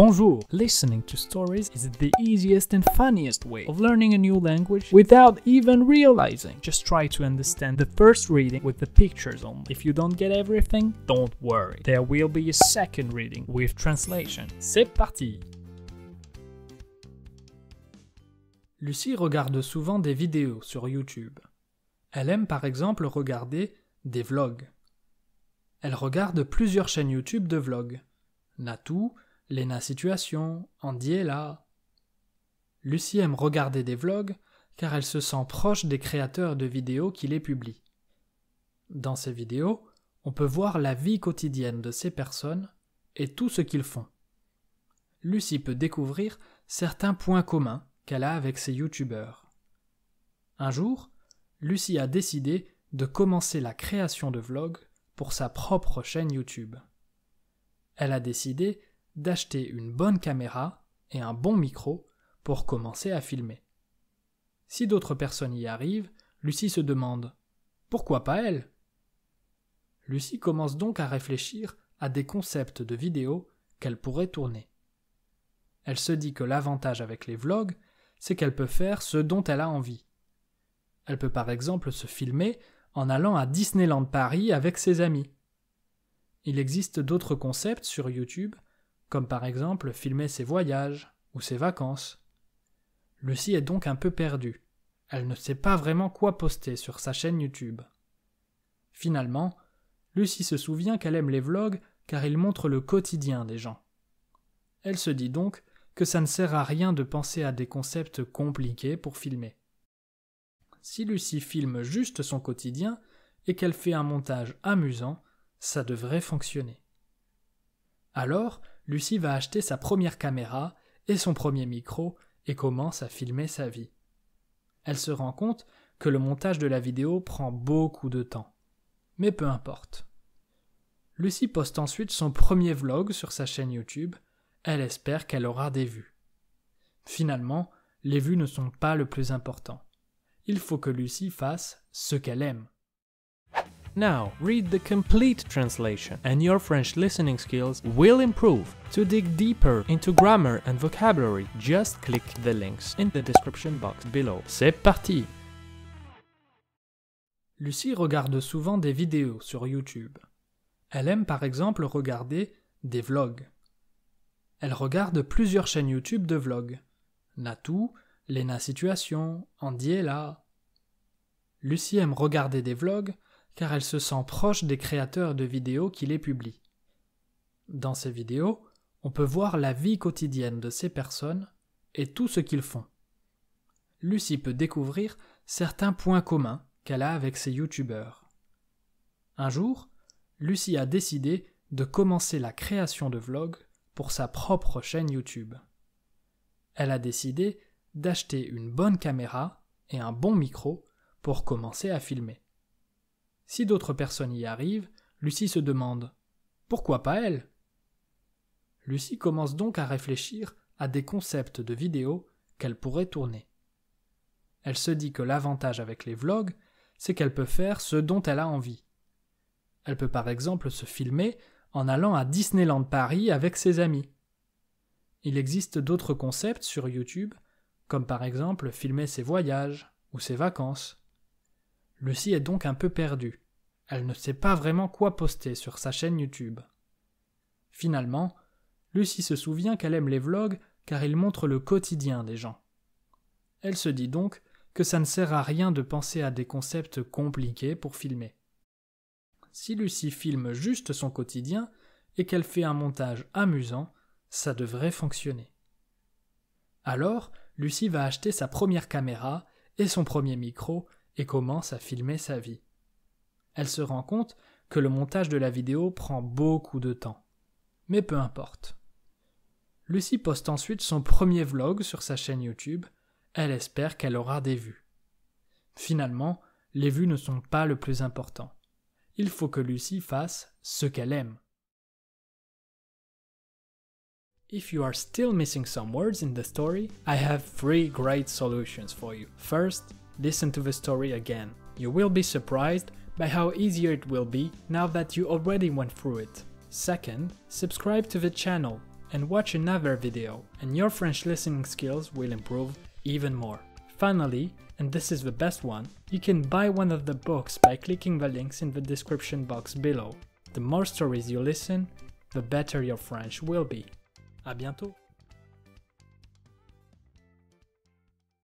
Bonjour! Listening to stories is the easiest and funniest way of learning a new language without even realizing. Just try to understand the first reading with the pictures only. If you don't get everything, don't worry. There will be a second reading with translation. C'est parti! Lucie regarde souvent des vidéos sur YouTube. Elle aime par exemple regarder des vlogs. Elle regarde plusieurs chaînes YouTube de vlogs. Natou, Lena Situation, Andy est là. Lucie aime regarder des vlogs car elle se sent proche des créateurs de vidéos qui les publient. Dans ces vidéos, on peut voir la vie quotidienne de ces personnes et tout ce qu'ils font. Lucie peut découvrir certains points communs qu'elle a avec ses youtubeurs. Un jour, Lucie a décidé de commencer la création de vlogs pour sa propre chaîne YouTube. Elle a décidé d'acheter une bonne caméra et un bon micro pour commencer à filmer. Si d'autres personnes y arrivent, Lucie se demande Pourquoi pas elle Lucie commence donc à réfléchir à des concepts de vidéos qu'elle pourrait tourner. Elle se dit que l'avantage avec les vlogs, c'est qu'elle peut faire ce dont elle a envie. Elle peut par exemple se filmer en allant à Disneyland Paris avec ses amis. Il existe d'autres concepts sur YouTube comme par exemple filmer ses voyages ou ses vacances. Lucie est donc un peu perdue. Elle ne sait pas vraiment quoi poster sur sa chaîne YouTube. Finalement, Lucie se souvient qu'elle aime les vlogs car ils montrent le quotidien des gens. Elle se dit donc que ça ne sert à rien de penser à des concepts compliqués pour filmer. Si Lucie filme juste son quotidien et qu'elle fait un montage amusant, ça devrait fonctionner. Alors, Lucie va acheter sa première caméra et son premier micro et commence à filmer sa vie. Elle se rend compte que le montage de la vidéo prend beaucoup de temps. Mais peu importe. Lucie poste ensuite son premier vlog sur sa chaîne YouTube. Elle espère qu'elle aura des vues. Finalement, les vues ne sont pas le plus important. Il faut que Lucie fasse ce qu'elle aime. Now, read the complete translation and your French listening skills will improve. To dig deeper into grammar and vocabulary, just click the links in the description box below. C'est parti Lucie regarde souvent des vidéos sur YouTube. Elle aime par exemple regarder des vlogs. Elle regarde plusieurs chaînes YouTube de vlogs. Natou, Lena Situation, Andy Lucie aime regarder des vlogs car elle se sent proche des créateurs de vidéos qui les publient. Dans ces vidéos, on peut voir la vie quotidienne de ces personnes et tout ce qu'ils font. Lucie peut découvrir certains points communs qu'elle a avec ses youtubeurs. Un jour, Lucie a décidé de commencer la création de vlogs pour sa propre chaîne YouTube. Elle a décidé d'acheter une bonne caméra et un bon micro pour commencer à filmer. Si d'autres personnes y arrivent, Lucie se demande Pourquoi pas elle Lucie commence donc à réfléchir à des concepts de vidéos qu'elle pourrait tourner. Elle se dit que l'avantage avec les vlogs, c'est qu'elle peut faire ce dont elle a envie. Elle peut par exemple se filmer en allant à Disneyland Paris avec ses amis. Il existe d'autres concepts sur YouTube, comme par exemple filmer ses voyages ou ses vacances. Lucie est donc un peu perdue. Elle ne sait pas vraiment quoi poster sur sa chaîne YouTube. Finalement, Lucie se souvient qu'elle aime les vlogs car ils montrent le quotidien des gens. Elle se dit donc que ça ne sert à rien de penser à des concepts compliqués pour filmer. Si Lucie filme juste son quotidien et qu'elle fait un montage amusant, ça devrait fonctionner. Alors, Lucie va acheter sa première caméra et son premier micro et commence à filmer sa vie. Elle se rend compte que le montage de la vidéo prend beaucoup de temps. Mais peu importe. Lucie poste ensuite son premier vlog sur sa chaîne YouTube. Elle espère qu'elle aura des vues. Finalement, les vues ne sont pas le plus important. Il faut que Lucie fasse ce qu'elle aime. If you are still missing some words in the story, I have three great solutions for you. First, listen to the story again. You will be surprised by how easier it will be now that you already went through it. Second, subscribe to the channel and watch another video and your French listening skills will improve even more. Finally, and this is the best one, you can buy one of the books by clicking the links in the description box below. The more stories you listen, the better your French will be. A bientôt!